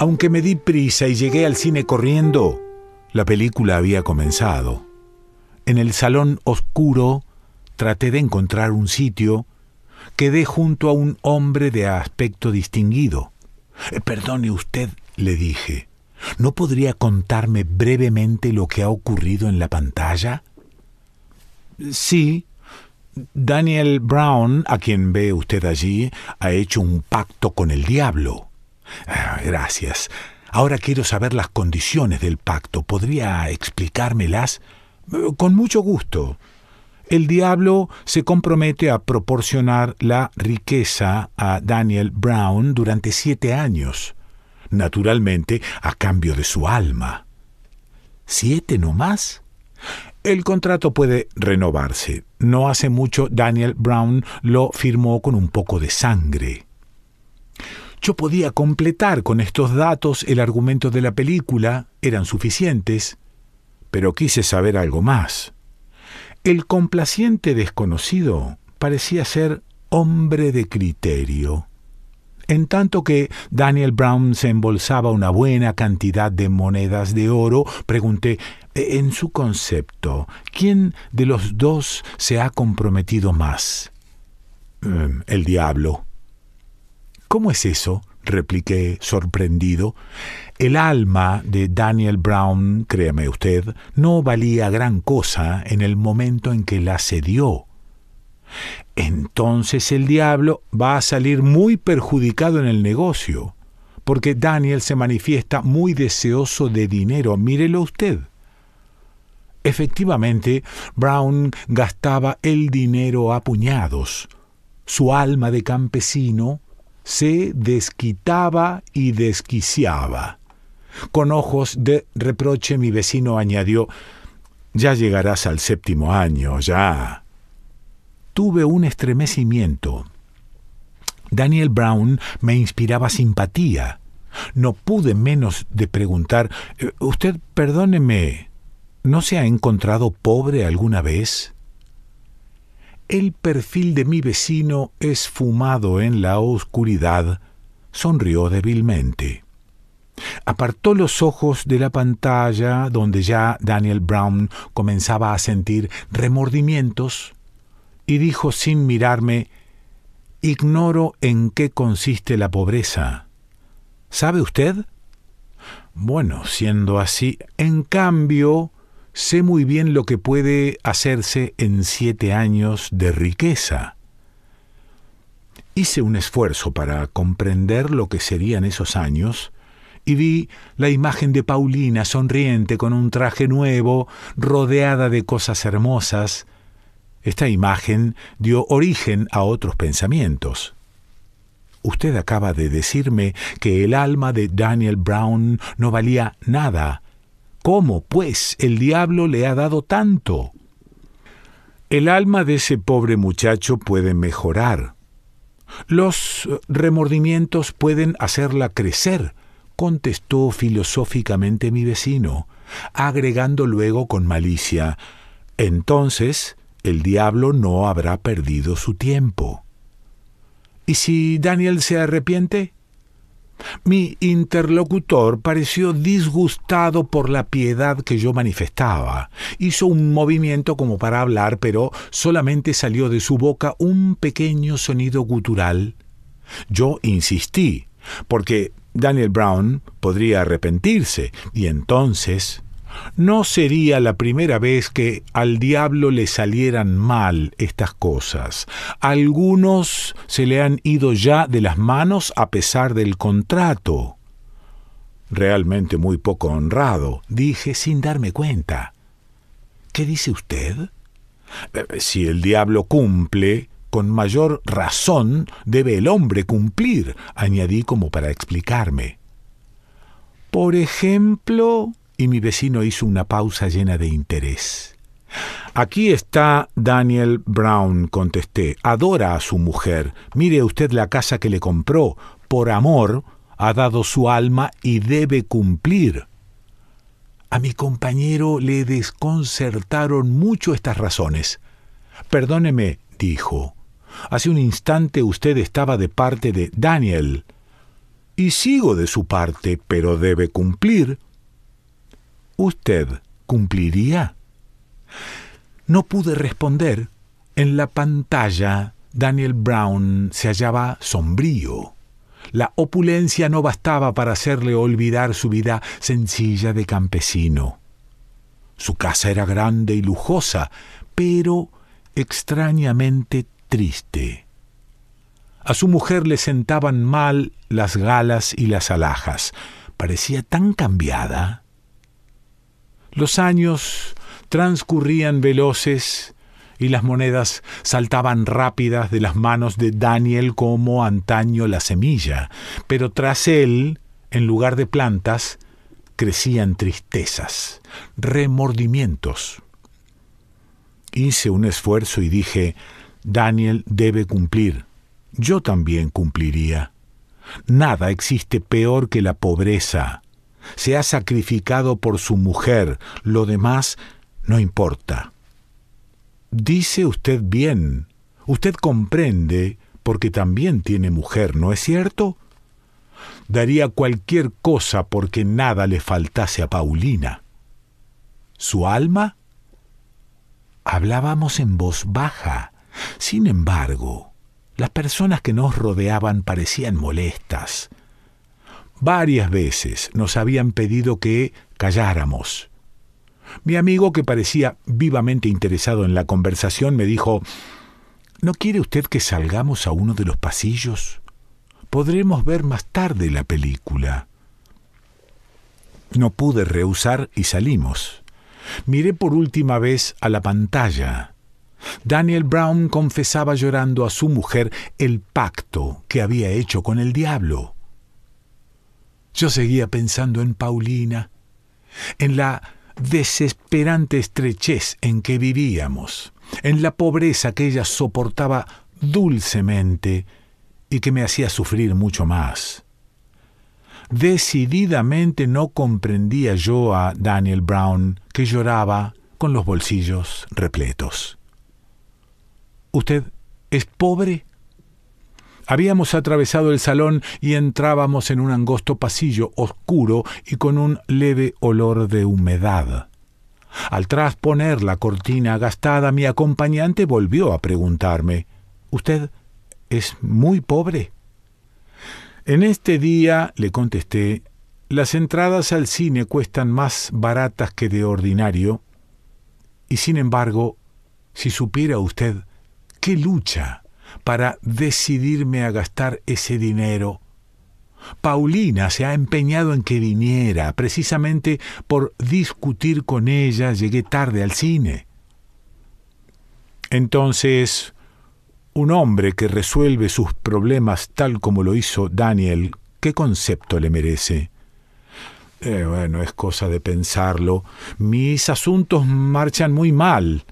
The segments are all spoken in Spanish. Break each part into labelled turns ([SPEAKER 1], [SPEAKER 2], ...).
[SPEAKER 1] Aunque me di prisa y llegué al cine corriendo, la película había comenzado. En el salón oscuro traté de encontrar un sitio. Quedé junto a un hombre de aspecto distinguido. Eh, perdone usted, le dije. ¿No podría contarme brevemente lo que ha ocurrido en la pantalla? Sí. Daniel Brown, a quien ve usted allí, ha hecho un pacto con el diablo. Ah, gracias. Ahora quiero saber las condiciones del pacto. ¿Podría explicármelas? Con mucho gusto. El diablo se compromete a proporcionar la riqueza a Daniel Brown durante siete años, naturalmente a cambio de su alma. ¿Siete no más? El contrato puede renovarse. No hace mucho Daniel Brown lo firmó con un poco de sangre. Yo podía completar con estos datos el argumento de la película, eran suficientes, pero quise saber algo más. El complaciente desconocido parecía ser hombre de criterio. En tanto que Daniel Brown se embolsaba una buena cantidad de monedas de oro, pregunté, e-, en su concepto, ¿quién de los dos se ha comprometido más? Em, el diablo, ¿Cómo es eso? repliqué sorprendido. El alma de Daniel Brown, créame usted, no valía gran cosa en el momento en que la cedió. Entonces el diablo va a salir muy perjudicado en el negocio, porque Daniel se manifiesta muy deseoso de dinero, mírelo usted. Efectivamente, Brown gastaba el dinero a puñados. Su alma de campesino se desquitaba y desquiciaba. Con ojos de reproche mi vecino añadió, Ya llegarás al séptimo año, ya. Tuve un estremecimiento. Daniel Brown me inspiraba simpatía. No pude menos de preguntar, eh, Usted, perdóneme, ¿no se ha encontrado pobre alguna vez? El perfil de mi vecino esfumado en la oscuridad sonrió débilmente. Apartó los ojos de la pantalla donde ya Daniel Brown comenzaba a sentir remordimientos y dijo sin mirarme, Ignoro en qué consiste la pobreza. ¿Sabe usted? Bueno, siendo así, en cambio, Sé muy bien lo que puede hacerse en siete años de riqueza. Hice un esfuerzo para comprender lo que serían esos años y vi la imagen de Paulina sonriente con un traje nuevo, rodeada de cosas hermosas. Esta imagen dio origen a otros pensamientos. Usted acaba de decirme que el alma de Daniel Brown no valía nada ¿Cómo, pues, el diablo le ha dado tanto? El alma de ese pobre muchacho puede mejorar. Los remordimientos pueden hacerla crecer, contestó filosóficamente mi vecino, agregando luego con malicia, entonces el diablo no habrá perdido su tiempo. ¿Y si Daniel se arrepiente? Mi interlocutor pareció disgustado por la piedad que yo manifestaba. Hizo un movimiento como para hablar, pero solamente salió de su boca un pequeño sonido gutural. Yo insistí, porque Daniel Brown podría arrepentirse, y entonces no sería la primera vez que al diablo le salieran mal estas cosas. algunos se le han ido ya de las manos a pesar del contrato. Realmente muy poco honrado, dije sin darme cuenta. ¿Qué dice usted? Eh, si el diablo cumple, con mayor razón debe el hombre cumplir, añadí como para explicarme. Por ejemplo, y mi vecino hizo una pausa llena de interés. Aquí está Daniel Brown, contesté. Adora a su mujer. Mire usted la casa que le compró. Por amor ha dado su alma y debe cumplir. A mi compañero le desconcertaron mucho estas razones. Perdóneme, dijo. Hace un instante usted estaba de parte de Daniel. Y sigo de su parte, pero debe cumplir. ¿Usted cumpliría? No pude responder. En la pantalla Daniel Brown se hallaba sombrío. La opulencia no bastaba para hacerle olvidar su vida sencilla de campesino. Su casa era grande y lujosa, pero extrañamente triste. A su mujer le sentaban mal las galas y las alhajas. Parecía tan cambiada. Los años transcurrían veloces y las monedas saltaban rápidas de las manos de Daniel como antaño la semilla, pero tras él, en lugar de plantas, crecían tristezas, remordimientos. Hice un esfuerzo y dije, Daniel debe cumplir. Yo también cumpliría. Nada existe peor que la pobreza, se ha sacrificado por su mujer, lo demás no importa. Dice usted bien, usted comprende porque también tiene mujer, ¿no es cierto? Daría cualquier cosa porque nada le faltase a Paulina. ¿Su alma? Hablábamos en voz baja. Sin embargo, las personas que nos rodeaban parecían molestas. Varias veces nos habían pedido que calláramos. Mi amigo, que parecía vivamente interesado en la conversación, me dijo, ¿No quiere usted que salgamos a uno de los pasillos? Podremos ver más tarde la película. No pude rehusar y salimos. Miré por última vez a la pantalla. Daniel Brown confesaba llorando a su mujer el pacto que había hecho con el diablo. Yo seguía pensando en Paulina, en la desesperante estrechez en que vivíamos, en la pobreza que ella soportaba dulcemente y que me hacía sufrir mucho más. Decididamente no comprendía yo a Daniel Brown, que lloraba con los bolsillos repletos. Usted es pobre Habíamos atravesado el salón y entrábamos en un angosto pasillo oscuro y con un leve olor de humedad. Al trasponer la cortina gastada, mi acompañante volvió a preguntarme ¿Usted es muy pobre? En este día, le contesté, las entradas al cine cuestan más baratas que de ordinario, y sin embargo, si supiera usted qué lucha para decidirme a gastar ese dinero. Paulina se ha empeñado en que viniera, precisamente por discutir con ella llegué tarde al cine. Entonces, un hombre que resuelve sus problemas tal como lo hizo Daniel, ¿qué concepto le merece? Eh, bueno, es cosa de pensarlo. Mis asuntos marchan muy mal.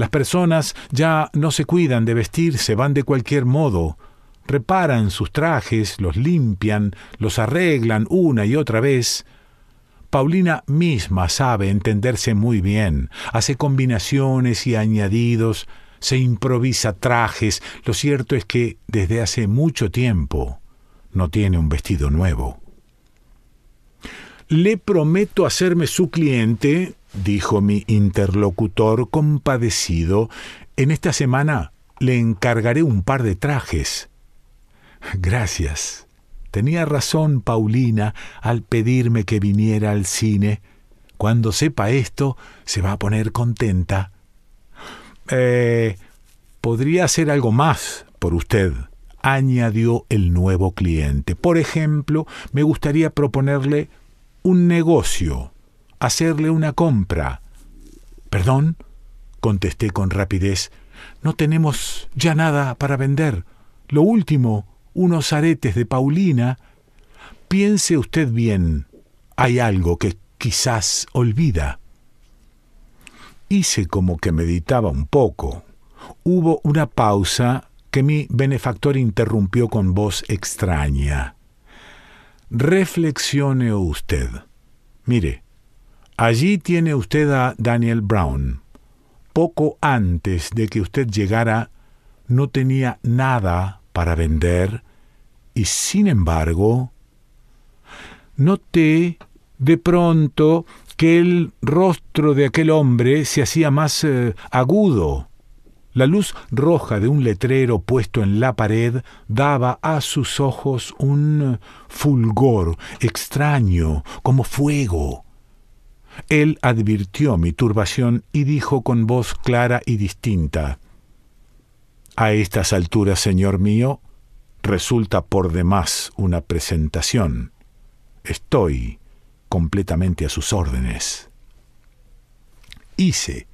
[SPEAKER 1] Las personas ya no se cuidan de vestirse, van de cualquier modo, reparan sus trajes, los limpian, los arreglan una y otra vez. Paulina misma sabe entenderse muy bien, hace combinaciones y añadidos, se improvisa trajes, lo cierto es que desde hace mucho tiempo no tiene un vestido nuevo. Le prometo hacerme su cliente dijo mi interlocutor compadecido, en esta semana le encargaré un par de trajes. Gracias. Tenía razón Paulina al pedirme que viniera al cine. Cuando sepa esto, se va a poner contenta. Eh, podría hacer algo más por usted, añadió el nuevo cliente. Por ejemplo, me gustaría proponerle un negocio hacerle una compra. Perdón, contesté con rapidez, no tenemos ya nada para vender. Lo último, unos aretes de Paulina. Piense usted bien, hay algo que quizás olvida. Hice como que meditaba un poco. Hubo una pausa que mi benefactor interrumpió con voz extraña. Reflexione usted. Mire, Allí tiene usted a Daniel Brown. Poco antes de que usted llegara, no tenía nada para vender y sin embargo, noté de pronto que el rostro de aquel hombre se hacía más eh, agudo. La luz roja de un letrero puesto en la pared daba a sus ojos un eh, fulgor extraño, como fuego. Él advirtió mi turbación y dijo con voz clara y distinta, A estas alturas, Señor mío, resulta por demás una presentación. Estoy completamente a sus órdenes. Hice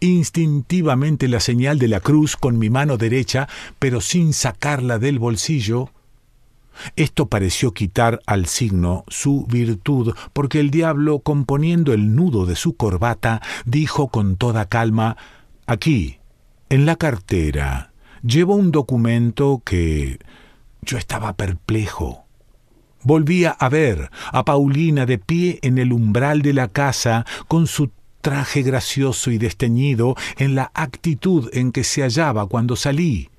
[SPEAKER 1] instintivamente la señal de la cruz con mi mano derecha, pero sin sacarla del bolsillo, esto pareció quitar al signo su virtud, porque el diablo, componiendo el nudo de su corbata, dijo con toda calma Aquí, en la cartera, llevo un documento que... Yo estaba perplejo. Volvía a ver a Paulina de pie en el umbral de la casa, con su traje gracioso y desteñido, en la actitud en que se hallaba cuando salí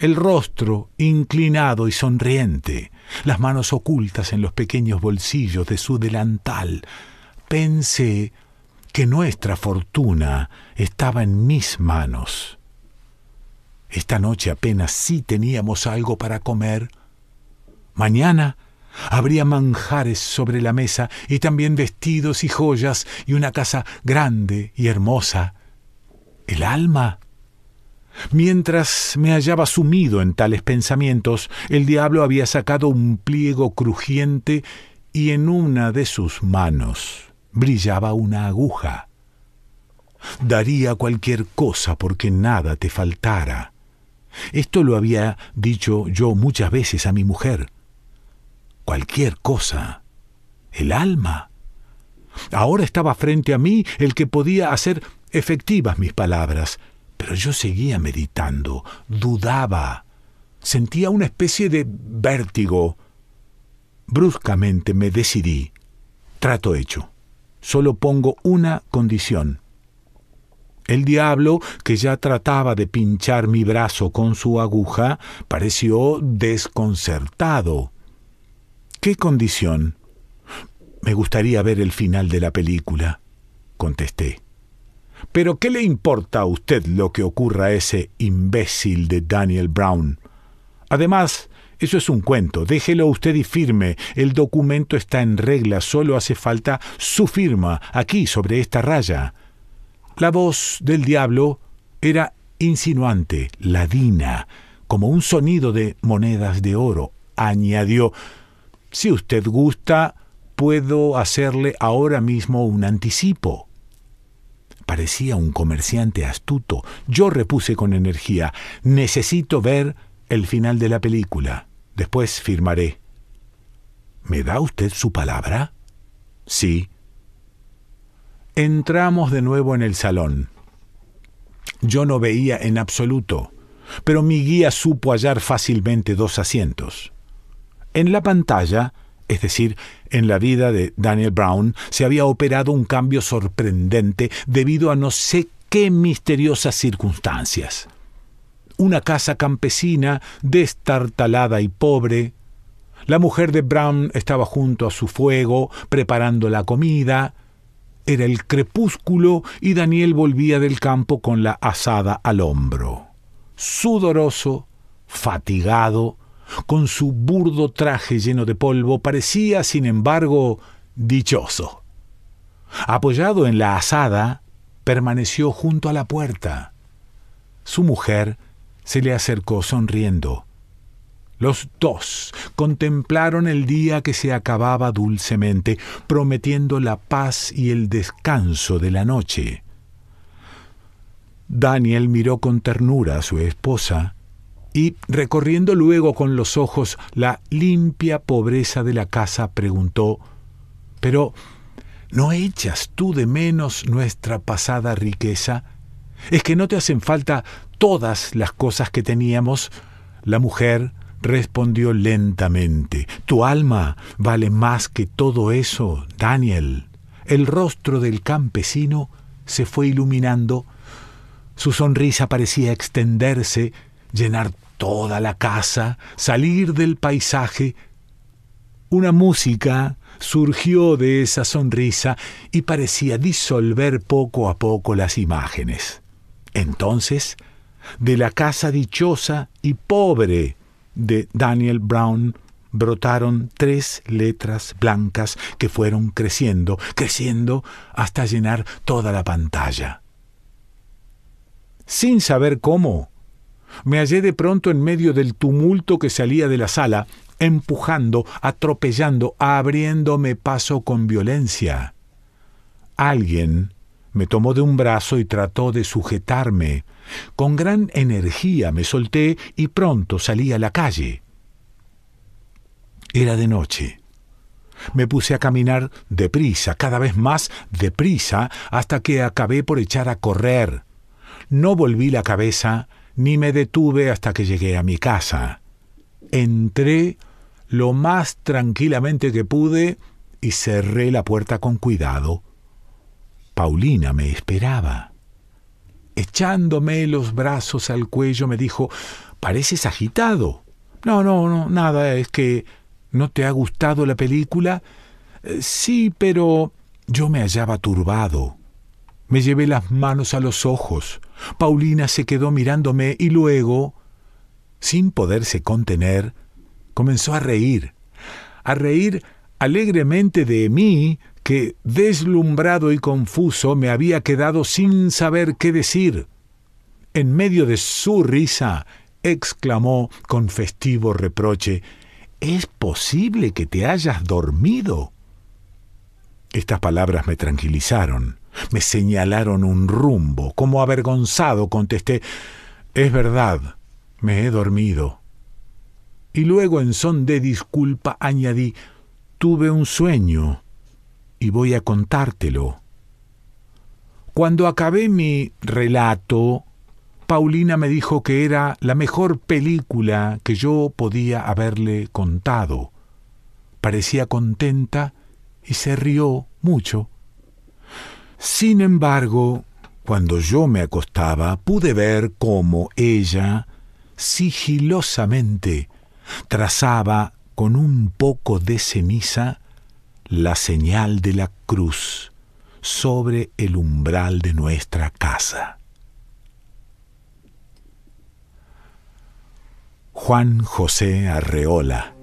[SPEAKER 1] el rostro inclinado y sonriente, las manos ocultas en los pequeños bolsillos de su delantal, pensé que nuestra fortuna estaba en mis manos. Esta noche apenas sí teníamos algo para comer. Mañana habría manjares sobre la mesa y también vestidos y joyas y una casa grande y hermosa. El alma Mientras me hallaba sumido en tales pensamientos, el diablo había sacado un pliego crujiente y en una de sus manos brillaba una aguja. Daría cualquier cosa porque nada te faltara. Esto lo había dicho yo muchas veces a mi mujer. Cualquier cosa. El alma. Ahora estaba frente a mí el que podía hacer efectivas mis palabras, pero yo seguía meditando, dudaba, sentía una especie de vértigo. Bruscamente me decidí. Trato hecho. Solo pongo una condición. El diablo, que ya trataba de pinchar mi brazo con su aguja, pareció desconcertado. ¿Qué condición? Me gustaría ver el final de la película, contesté. Pero ¿qué le importa a usted lo que ocurra a ese imbécil de Daniel Brown? Además, eso es un cuento, déjelo usted y firme, el documento está en regla, solo hace falta su firma aquí sobre esta raya. La voz del diablo era insinuante, ladina, como un sonido de monedas de oro. Añadió, si usted gusta, puedo hacerle ahora mismo un anticipo. Parecía un comerciante astuto. Yo repuse con energía, necesito ver el final de la película. Después firmaré. ¿Me da usted su palabra? Sí. Entramos de nuevo en el salón. Yo no veía en absoluto, pero mi guía supo hallar fácilmente dos asientos. En la pantalla es decir, en la vida de Daniel Brown, se había operado un cambio sorprendente debido a no sé qué misteriosas circunstancias. Una casa campesina, destartalada y pobre. La mujer de Brown estaba junto a su fuego, preparando la comida. Era el crepúsculo y Daniel volvía del campo con la asada al hombro. Sudoroso, fatigado, con su burdo traje lleno de polvo parecía, sin embargo, dichoso. Apoyado en la asada, permaneció junto a la puerta. Su mujer se le acercó sonriendo. Los dos contemplaron el día que se acababa dulcemente, prometiendo la paz y el descanso de la noche. Daniel miró con ternura a su esposa y recorriendo luego con los ojos la limpia pobreza de la casa, preguntó, Pero, ¿no echas tú de menos nuestra pasada riqueza? ¿Es que no te hacen falta todas las cosas que teníamos? La mujer respondió lentamente, Tu alma vale más que todo eso, Daniel. El rostro del campesino se fue iluminando, su sonrisa parecía extenderse, llenar toda la casa, salir del paisaje. Una música surgió de esa sonrisa y parecía disolver poco a poco las imágenes. Entonces, de la casa dichosa y pobre de Daniel Brown brotaron tres letras blancas que fueron creciendo, creciendo hasta llenar toda la pantalla. Sin saber cómo, me hallé de pronto en medio del tumulto que salía de la sala, empujando, atropellando, abriéndome paso con violencia. Alguien me tomó de un brazo y trató de sujetarme. Con gran energía me solté y pronto salí a la calle. Era de noche. Me puse a caminar deprisa, cada vez más deprisa, hasta que acabé por echar a correr. No volví la cabeza, ni me detuve hasta que llegué a mi casa. Entré lo más tranquilamente que pude y cerré la puerta con cuidado. Paulina me esperaba. Echándome los brazos al cuello me dijo, pareces agitado. No, no, no, nada, es que... ¿No te ha gustado la película? Eh, sí, pero yo me hallaba turbado. Me llevé las manos a los ojos. Paulina se quedó mirándome y luego, sin poderse contener, comenzó a reír, a reír alegremente de mí, que, deslumbrado y confuso, me había quedado sin saber qué decir. En medio de su risa, exclamó con festivo reproche, ¿Es posible que te hayas dormido? Estas palabras me tranquilizaron. Me señalaron un rumbo. Como avergonzado contesté, es verdad, me he dormido. Y luego en son de disculpa añadí, tuve un sueño y voy a contártelo. Cuando acabé mi relato, Paulina me dijo que era la mejor película que yo podía haberle contado. Parecía contenta y se rió mucho. Sin embargo, cuando yo me acostaba, pude ver cómo ella, sigilosamente, trazaba con un poco de ceniza la señal de la cruz sobre el umbral de nuestra casa. Juan José Arreola